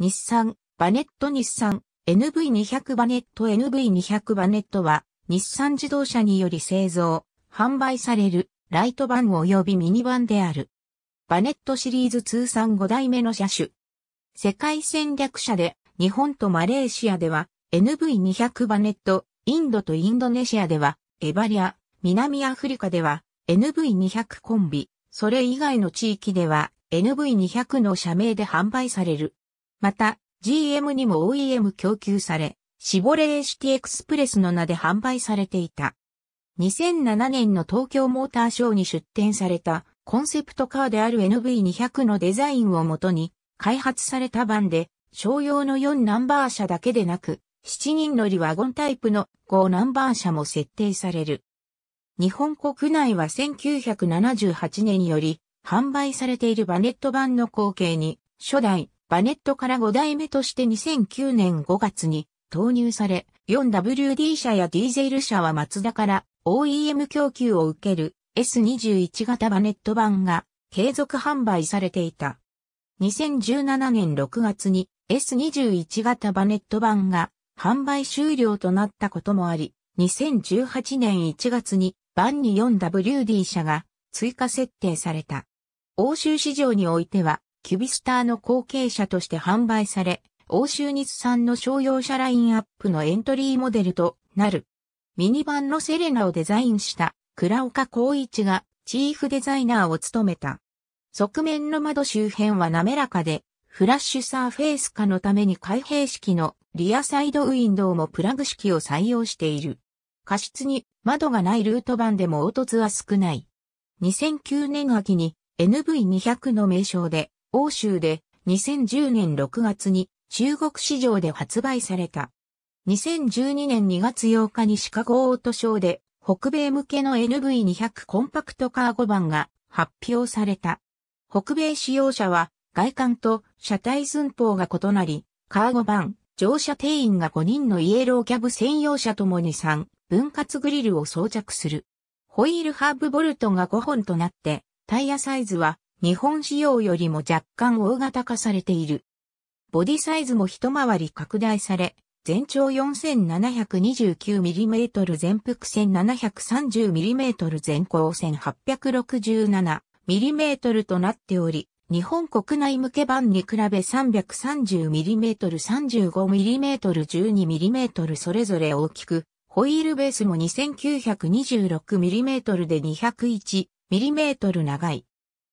日産、バネット日産、NV200 バネット NV200 バネットは、日産自動車により製造、販売される、ライトバン及びミニバンである。バネットシリーズ通算5代目の車種。世界戦略車で、日本とマレーシアでは、NV200 バネット、インドとインドネシアでは、エバリア、南アフリカでは、NV200 コンビ、それ以外の地域では、NV200 の社名で販売される。また、GM にも OEM 供給され、シボレーシティエクスプレスの名で販売されていた。2007年の東京モーターショーに出展されたコンセプトカーである NV200 のデザインをもとに開発された版で商用の4ナンバー車だけでなく7人乗りワゴンタイプの5ナンバー車も設定される。日本国内は1978年より販売されているバネット版の後継に初代バネットから5代目として2009年5月に投入され、4WD 車やディーゼル車はマツダから OEM 供給を受ける S21 型バネット版が継続販売されていた。2017年6月に S21 型バネット版が販売終了となったこともあり、2018年1月にバンに 4WD 車が追加設定された。欧州市場においてはキュビスターの後継者として販売され、欧州日産の商用車ラインアップのエントリーモデルとなる。ミニバンのセレナをデザインした倉岡光一がチーフデザイナーを務めた。側面の窓周辺は滑らかで、フラッシュサーフェイス化のために開閉式のリアサイドウィンドウもプラグ式を採用している。過失に窓がないルート版でも凹凸は少ない。2009年秋に NV200 の名称で欧州で2010年6月に中国市場で発売された。2012年2月8日にシカゴオートショーで北米向けの NV200 コンパクトカーゴ版が発表された。北米使用者は外観と車体寸法が異なり、カーゴ版、乗車定員が5人のイエローキャブ専用車ともに3分割グリルを装着する。ホイールハーブボルトが5本となって、タイヤサイズは日本仕様よりも若干大型化されている。ボディサイズも一回り拡大され、全長 4729mm 全幅 1730mm 全高 1867mm となっており、日本国内向け版に比べ 330mm、35mm、12mm それぞれ大きく、ホイールベースも 2926mm で 201mm 長い。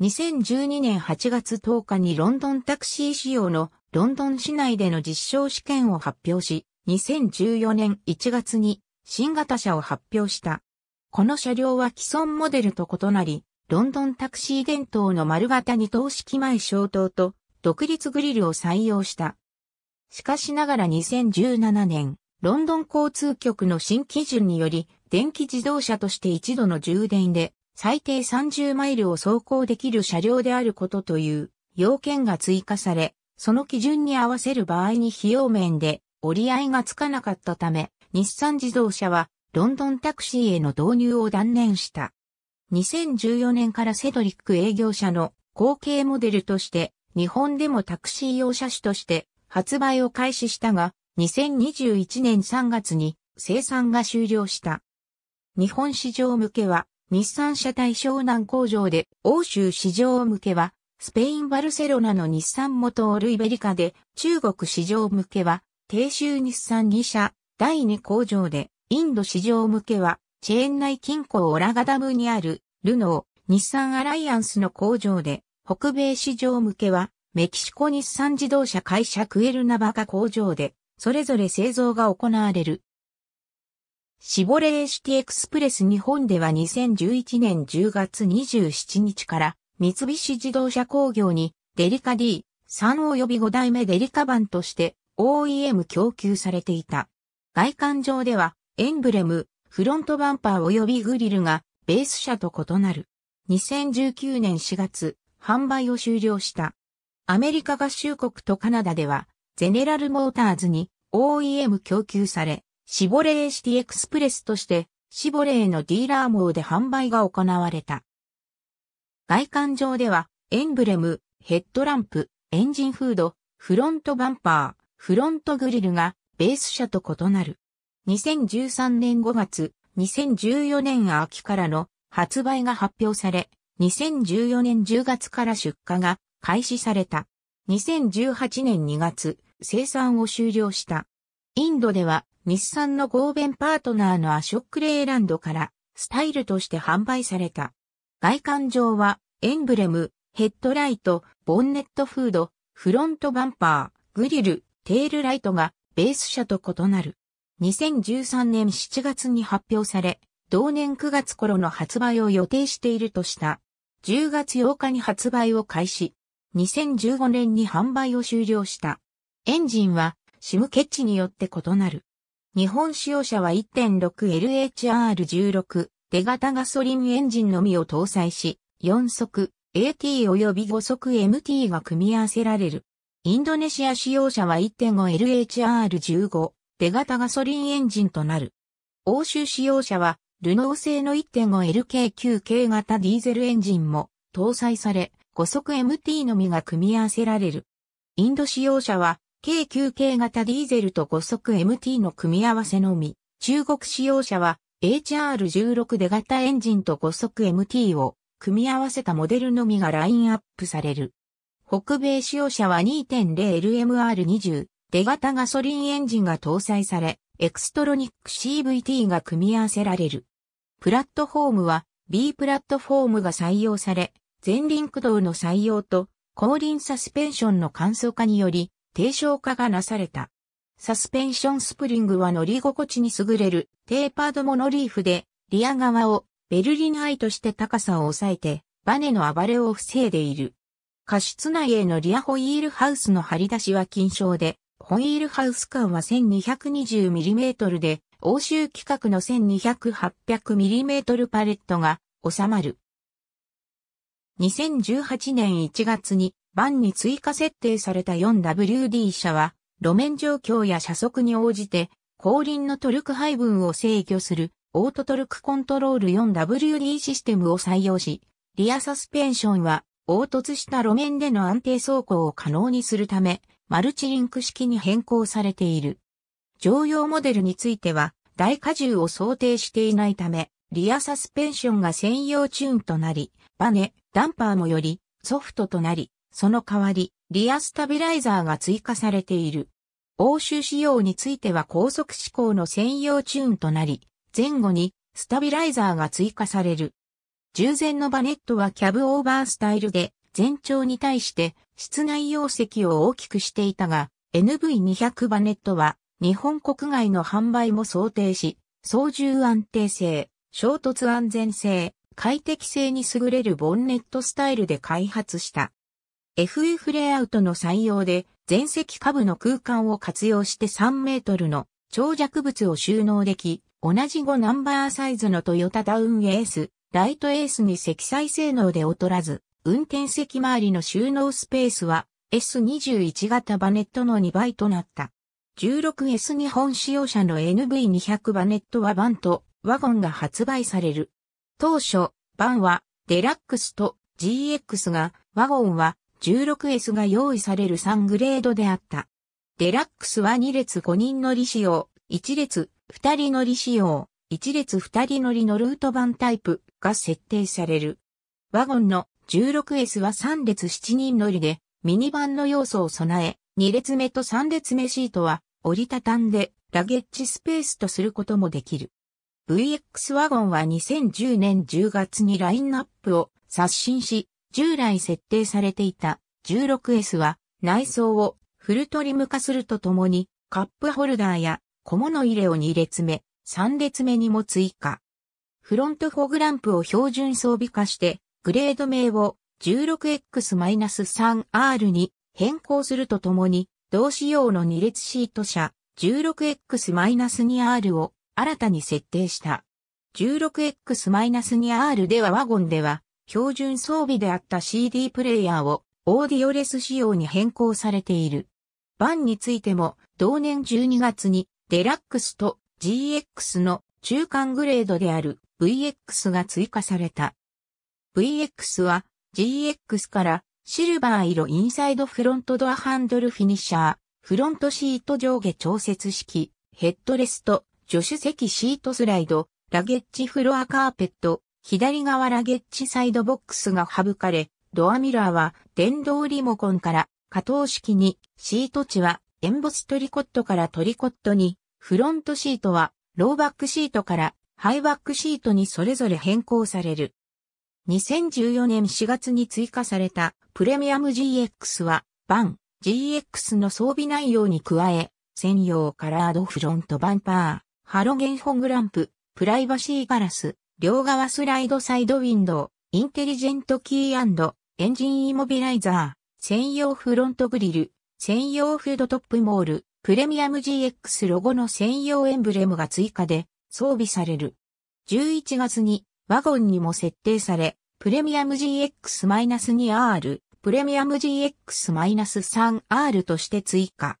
2012年8月10日にロンドンタクシー仕様のロンドン市内での実証試験を発表し、2014年1月に新型車を発表した。この車両は既存モデルと異なり、ロンドンタクシー伝統の丸型二等式前消灯と独立グリルを採用した。しかしながら2017年、ロンドン交通局の新基準により、電気自動車として一度の充電で最低30マイルを走行できる車両であることという要件が追加され、その基準に合わせる場合に費用面で折り合いがつかなかったため、日産自動車はロンドンタクシーへの導入を断念した。2014年からセドリック営業者の後継モデルとして日本でもタクシー用車種として発売を開始したが、2021年3月に生産が終了した。日本市場向けは日産車体湘南工場で欧州市場向けは、スペインバルセロナの日産元オルイベリカで、中国市場向けは、低州日産2社、第2工場で、インド市場向けは、チェーン内近郊オラガダムにある、ルノー、日産アライアンスの工場で、北米市場向けは、メキシコ日産自動車会社クエルナバカ工場で、それぞれ製造が行われる。シボレーシティエクスプレス日本では2011年10月27日から三菱自動車工業にデリカ D3 及び5代目デリカ版として OEM 供給されていた。外観上ではエンブレム、フロントバンパー及びグリルがベース車と異なる。2019年4月、販売を終了した。アメリカ合衆国とカナダでは、ゼネラルモーターズに OEM 供給され、シボレーシティエクスプレスとして、シボレーのディーラー網で販売が行われた。外観上では、エンブレム、ヘッドランプ、エンジンフード、フロントバンパー、フロントグリルがベース車と異なる。2013年5月、2014年秋からの発売が発表され、2014年10月から出荷が開始された。2018年2月、生産を終了した。インドでは日産の合弁パートナーのアショックレーランドからスタイルとして販売された。外観上はエンブレム、ヘッドライト、ボンネットフード、フロントバンパー、グリル、テールライトがベース車と異なる。2013年7月に発表され、同年9月頃の発売を予定しているとした。10月8日に発売を開始。2015年に販売を終了した。エンジンはシムケッチによって異なる。日本使用車は 1.6LHR16 手型ガソリンエンジンのみを搭載し、4速 AT 及び5速 MT が組み合わせられる。インドネシア使用車は 1.5LHR15 手型ガソリンエンジンとなる。欧州使用車はルノー製の 1.5LK9 系型ディーゼルエンジンも搭載され、5速 MT のみが組み合わせられる。インド使用車は軽級系型ディーゼルと5速 MT の組み合わせのみ、中国使用者は HR16 で型エンジンと5速 MT を組み合わせたモデルのみがラインアップされる。北米使用者は 2.0LMR20 出型ガソリンエンジンが搭載され、エクストロニック CVT が組み合わせられる。プラットフォームは B プラットフォームが採用され、前輪駆動の採用と後輪サスペンションの簡素化により、低床化がなされた。サスペンションスプリングは乗り心地に優れるテーパードモノリーフで、リア側をベルリンアイとして高さを抑えて、バネの暴れを防いでいる。過失内へのリアホイールハウスの張り出しは禁賞で、ホイールハウス間は 1220mm で、欧州規格の 1200-800mm パレットが収まる。2018年1月にバンに追加設定された 4WD 車は、路面状況や車速に応じて、後輪のトルク配分を制御する、オートトルクコントロール 4WD システムを採用し、リアサスペンションは、凹凸した路面での安定走行を可能にするため、マルチリンク式に変更されている。常用モデルについては、大荷重を想定していないため、リアサスペンションが専用チューンとなり、バネ、ダンパーもよりソフトとなり、その代わり、リアスタビライザーが追加されている。欧州仕様については高速指向の専用チューンとなり、前後にスタビライザーが追加される。従前のバネットはキャブオーバースタイルで、全長に対して室内容積を大きくしていたが、NV200 バネットは日本国外の販売も想定し、操縦安定性、衝突安全性、快適性に優れるボンネットスタイルで開発した。FF レイアウトの採用で、全席下部の空間を活用して3メートルの長尺物を収納でき、同じ5ナンバーサイズのトヨタダウンエース、ライトエースに積載性能で劣らず、運転席周りの収納スペースは S21 型バネットの2倍となった。16S 日本使用者の NV200 バネットはバンとワゴンが発売される。当初、バンはデラックスと GX が、ワゴンは 16S が用意される3グレードであった。デラックスは2列5人乗り仕様、1列2人乗り仕様、1列2人乗りのルート版タイプが設定される。ワゴンの 16S は3列7人乗りで、ミニバンの要素を備え、2列目と3列目シートは折りたたんでラゲッジスペースとすることもできる。VX ワゴンは2010年10月にラインナップを刷新し、従来設定されていた 16S は内装をフルトリム化するとともにカップホルダーや小物入れを2列目、3列目にも追加。フロントフォグランプを標準装備化してグレード名を 16X-3R に変更するとともに同仕様の2列シート車 16X-2R を新たに設定した。16X-2R ではワゴンでは標準装備であった CD プレイヤーをオーディオレス仕様に変更されている。バンについても同年12月にデラックスと GX の中間グレードである VX が追加された。VX は GX からシルバー色インサイドフロントドアハンドルフィニッシャー、フロントシート上下調節式、ヘッドレスト、助手席シートスライド、ラゲッジフロアカーペット、左側ラゲッジサイドボックスが省かれ、ドアミラーは電動リモコンから可動式に、シート値はエンボストリコットからトリコットに、フロントシートはローバックシートからハイバックシートにそれぞれ変更される。2014年4月に追加されたプレミアム GX は、バン GX の装備内容に加え、専用カラードフロントバンパー、ハロゲンフォグランプ、プライバシーガラス、両側スライドサイドウィンドウ、インテリジェントキーエンジンイモビライザー、専用フロントグリル、専用フードトップモール、プレミアム GX ロゴの専用エンブレムが追加で装備される。11月にワゴンにも設定され、プレミアム GX-2R、プレミアム GX-3R として追加。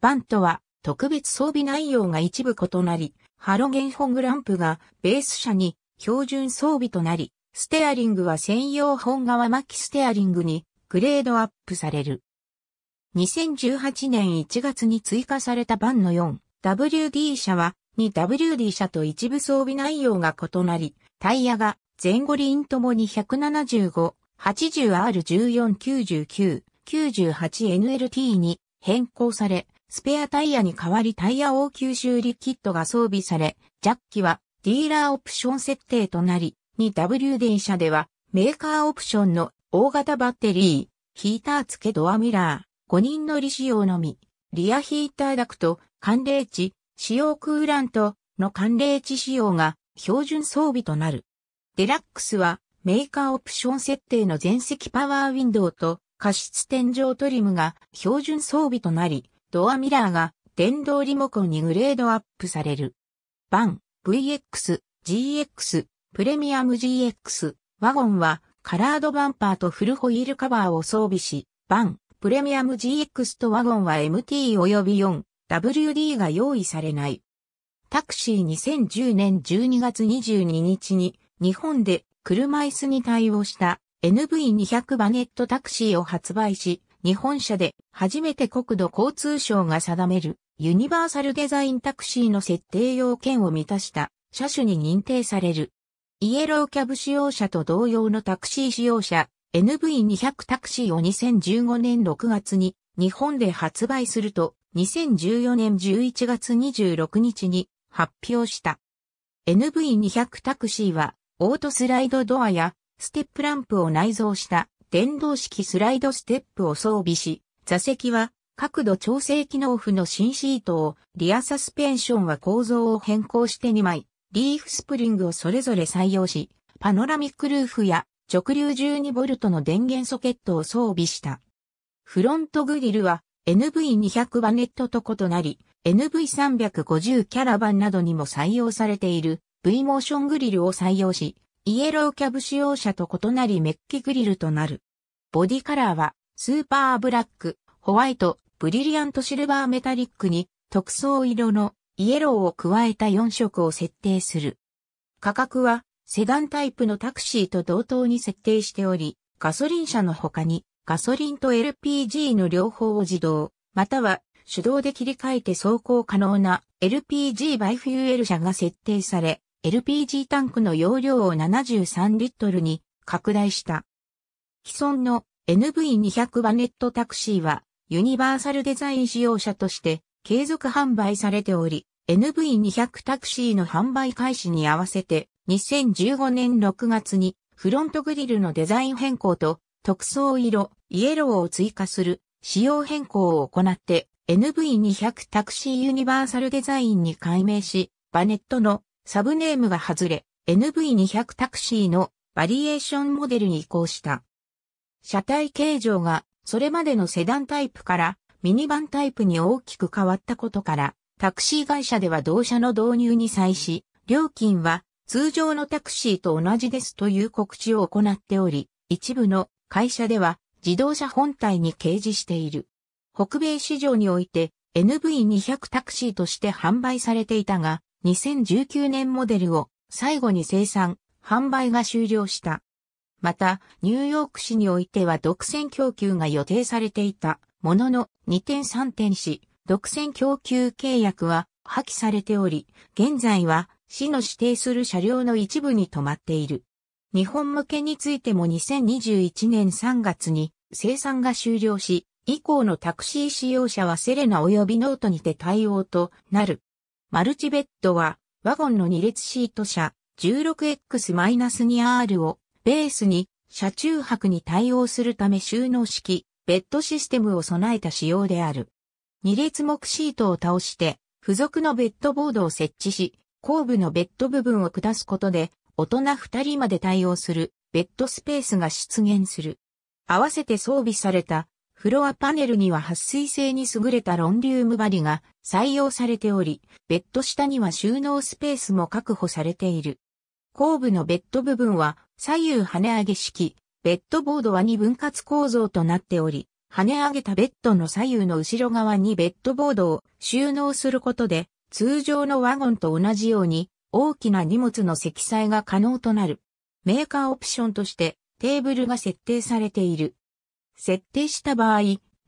バントは特別装備内容が一部異なり、ハロゲンホングランプがベース車に標準装備となり、ステアリングは専用本革巻きステアリングにグレードアップされる。2018年1月に追加されたバンの 4WD 車は 2WD 車と一部装備内容が異なり、タイヤが前後輪ともに175、80R1499、98NLT に変更され、スペアタイヤに代わりタイヤ応急修理キットが装備され、ジャッキはディーラーオプション設定となり、2 w 電車ではメーカーオプションの大型バッテリー、ヒーター付けドアミラー、5人乗り仕様のみ、リアヒーターダクト、寒冷地、使用クーラントの寒冷地仕様が標準装備となる。デラックスはメーカーオプション設定の全席パワーウィンドウと加湿天井トリムが標準装備となり、ドアミラーが電動リモコンにグレードアップされる。バン、VX、GX、プレミアム GX、ワゴンはカラードバンパーとフルホイールカバーを装備し、バン、プレミアム GX とワゴンは MT 及び 4WD が用意されない。タクシー2010年12月22日に日本で車椅子に対応した NV200 バネットタクシーを発売し、日本車で初めて国土交通省が定めるユニバーサルデザインタクシーの設定要件を満たした車種に認定される。イエローキャブ使用者と同様のタクシー使用者 NV200 タクシーを2015年6月に日本で発売すると2014年11月26日に発表した。NV200 タクシーはオートスライドドアやステップランプを内蔵した電動式スライドステップを装備し座席は角度調整機能付の新シートを、リアサスペンションは構造を変更して2枚、リーフスプリングをそれぞれ採用し、パノラミックルーフや直流 12V の電源ソケットを装備した。フロントグリルは NV200 バネットと異なり、NV350 キャラバンなどにも採用されている V モーショングリルを採用し、イエローキャブ使用者と異なりメッキグリルとなる。ボディカラーはスーパーブラック、ホワイト、ブリリアントシルバーメタリックに特装色のイエローを加えた4色を設定する。価格はセダンタイプのタクシーと同等に設定しており、ガソリン車の他にガソリンと LPG の両方を自動、または手動で切り替えて走行可能な LPG バイフューエル車が設定され、LPG タンクの容量を73リットルに拡大した。既存の NV200 バネットタクシーはユニバーサルデザイン使用者として継続販売されており、NV200 タクシーの販売開始に合わせて2015年6月にフロントグリルのデザイン変更と特装色、イエローを追加する仕様変更を行って NV200 タクシーユニバーサルデザインに改名し、バネットのサブネームが外れ NV200 タクシーのバリエーションモデルに移行した。車体形状がそれまでのセダンタイプからミニバンタイプに大きく変わったことから、タクシー会社では同社の導入に際し、料金は通常のタクシーと同じですという告知を行っており、一部の会社では自動車本体に掲示している。北米市場において NV200 タクシーとして販売されていたが、2019年モデルを最後に生産、販売が終了した。また、ニューヨーク市においては独占供給が予定されていたものの2点3点し、独占供給契約は破棄されており、現在は市の指定する車両の一部に止まっている。日本向けについても2021年3月に生産が終了し、以降のタクシー使用者はセレナ及びノートにて対応となる。マルチベッドはワゴンの2列シート車 16X-2R をベースに車中泊に対応するため収納式、ベッドシステムを備えた仕様である。2列目シートを倒して、付属のベッドボードを設置し、後部のベッド部分を下すことで、大人2人まで対応するベッドスペースが出現する。合わせて装備されたフロアパネルには撥水性に優れたロンリウム針が採用されており、ベッド下には収納スペースも確保されている。後部のベッド部分は左右跳ね上げ式、ベッドボードは二分割構造となっており、跳ね上げたベッドの左右の後ろ側にベッドボードを収納することで、通常のワゴンと同じように大きな荷物の積載が可能となる。メーカーオプションとしてテーブルが設定されている。設定した場合、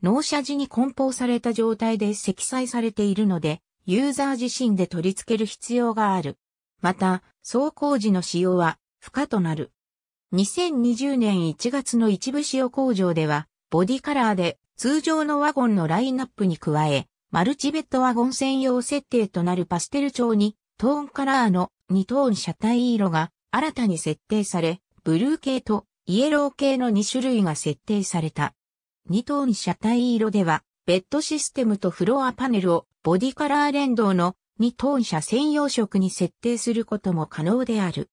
納車時に梱包された状態で積載されているので、ユーザー自身で取り付ける必要がある。また、走行時の使用は不可となる。2020年1月の一部使用工場では、ボディカラーで通常のワゴンのラインナップに加え、マルチベッドワゴン専用設定となるパステル調に、トーンカラーの2トーン車体色が新たに設定され、ブルー系とイエロー系の2種類が設定された。2トーン車体色では、ベッドシステムとフロアパネルをボディカラー連動のに当社専用色に設定することも可能である。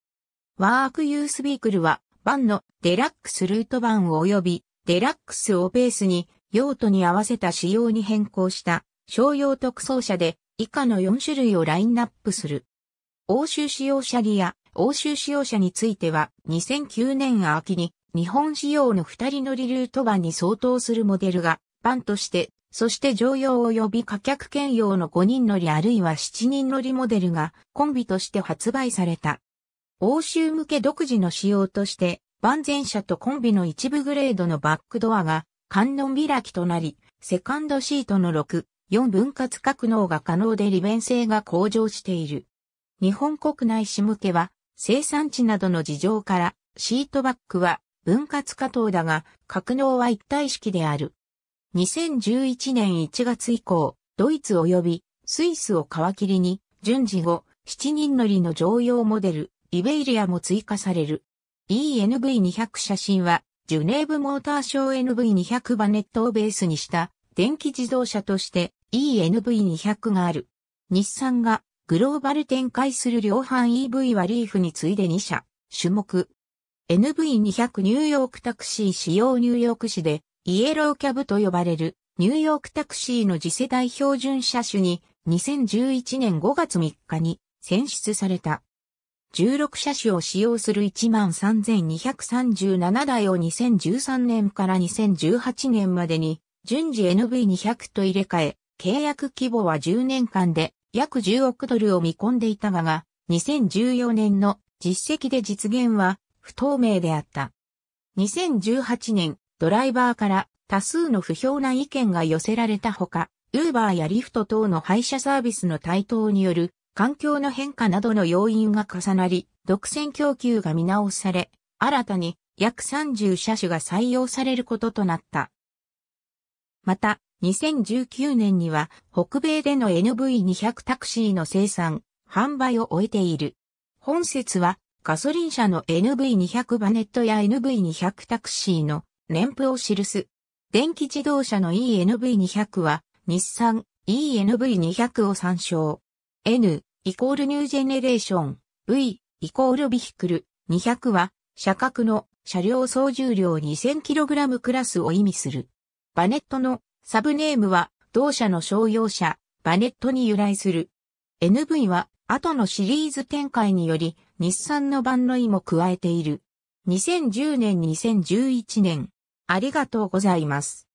ワークユースビークルは、版のデラックスルート版及びデラックスをベースに用途に合わせた仕様に変更した商用特装車で以下の4種類をラインナップする。欧州仕様車リア、欧州仕様車については2009年秋に日本仕様の2人乗りルート版に相当するモデルが版としてそして乗用及び貨客兼用の5人乗りあるいは7人乗りモデルがコンビとして発売された。欧州向け独自の仕様として、万全車とコンビの一部グレードのバックドアが観音開きとなり、セカンドシートの6、4分割格納が可能で利便性が向上している。日本国内市向けは生産地などの事情からシートバックは分割加藤だが格納は一体式である。2011年1月以降、ドイツ及びスイスを皮切りに、順次後、7人乗りの乗用モデル、イベイリアも追加される。ENV200 写真は、ジュネーブモーターショー NV200 バネットをベースにした電気自動車として ENV200 がある。日産がグローバル展開する量販 EV はリーフに次いで2社、種目。NV200 ニューヨークタクシー使用ニューヨーク市でイエローキャブと呼ばれるニューヨークタクシーの次世代標準車種に2011年5月3日に選出された。16車種を使用する13,237台を2013年から2018年までに順次 NV200 と入れ替え、契約規模は10年間で約10億ドルを見込んでいたがが、2014年の実績で実現は不透明であった。2018年、ドライバーから多数の不評な意見が寄せられたほか、ウーバーやリフト等の配車サービスの台頭による環境の変化などの要因が重なり、独占供給が見直され、新たに約30車種が採用されることとなった。また、2019年には北米での NV200 タクシーの生産、販売を終えている。本説はガソリン車の NV200 バネットや NV200 タクシーの年譜を記す。電気自動車の ENV200 は、日産 ENV200 を参照。N イコールニュージェネレーション、V イコールビヒクル200は、車格の車両総重量 2000kg クラスを意味する。バネットのサブネームは、同社の商用車、バネットに由来する。NV は、後のシリーズ展開により、日産の版の意も加えている。2010年2011年、ありがとうございます。